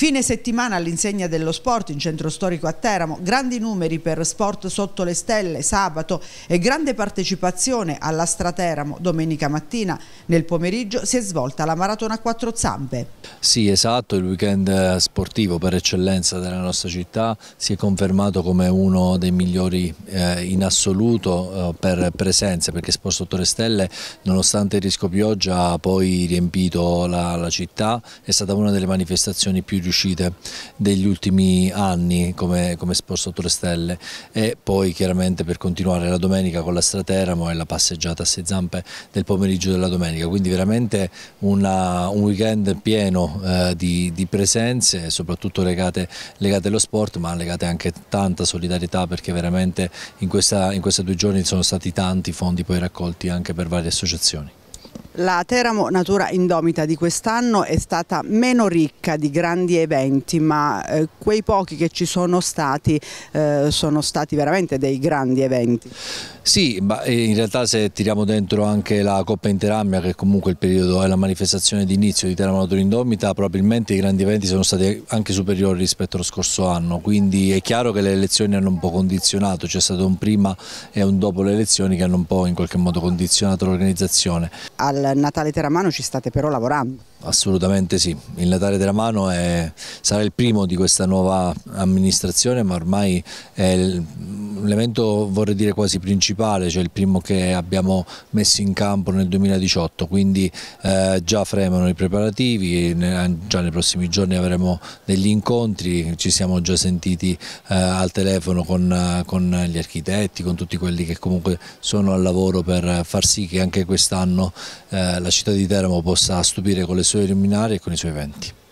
Fine settimana all'insegna dello sport in centro storico a Teramo, grandi numeri per Sport Sotto le Stelle sabato e grande partecipazione alla Strateramo domenica mattina. Nel pomeriggio si è svolta la maratona a quattro zampe. Sì, esatto, il weekend sportivo per eccellenza della nostra città si è confermato come uno dei migliori eh, in assoluto eh, per presenze, perché Sport Sotto le Stelle, nonostante il rischio pioggia, ha poi riempito la, la città, è stata una delle manifestazioni più riuscite uscite degli ultimi anni come, come Sport Sotto Stelle e poi chiaramente per continuare la domenica con la Strateramo e la passeggiata a sei zampe del pomeriggio della domenica, quindi veramente una, un weekend pieno eh, di, di, presenze soprattutto legate, legate, allo sport ma legate anche a tanta solidarietà perché veramente in questi due giorni sono stati tanti fondi poi raccolti anche per varie associazioni. La Teramo Natura Indomita di quest'anno è stata meno ricca di grandi eventi, ma eh, quei pochi che ci sono stati eh, sono stati veramente dei grandi eventi. Sì, ma eh, in realtà se tiriamo dentro anche la Coppa Interamia, che comunque il periodo è la manifestazione d'inizio di Teramo Natura Indomita, probabilmente i grandi eventi sono stati anche superiori rispetto allo scorso anno, quindi è chiaro che le elezioni hanno un po' condizionato, c'è stato un prima e un dopo le elezioni che hanno un po' in qualche modo condizionato l'organizzazione. Al Natale Teramano ci state però lavorando. Assolutamente sì, il Natale Teramano è, sarà il primo di questa nuova amministrazione ma ormai è il l'evento vorrei dire quasi principale, cioè il primo che abbiamo messo in campo nel 2018, quindi eh, già fremano i preparativi, ne, già nei prossimi giorni avremo degli incontri, ci siamo già sentiti eh, al telefono con, con, gli architetti, con tutti quelli che comunque sono al lavoro per far sì che anche quest'anno eh, la città di Teramo possa stupire con le sue luminarie e con i suoi eventi.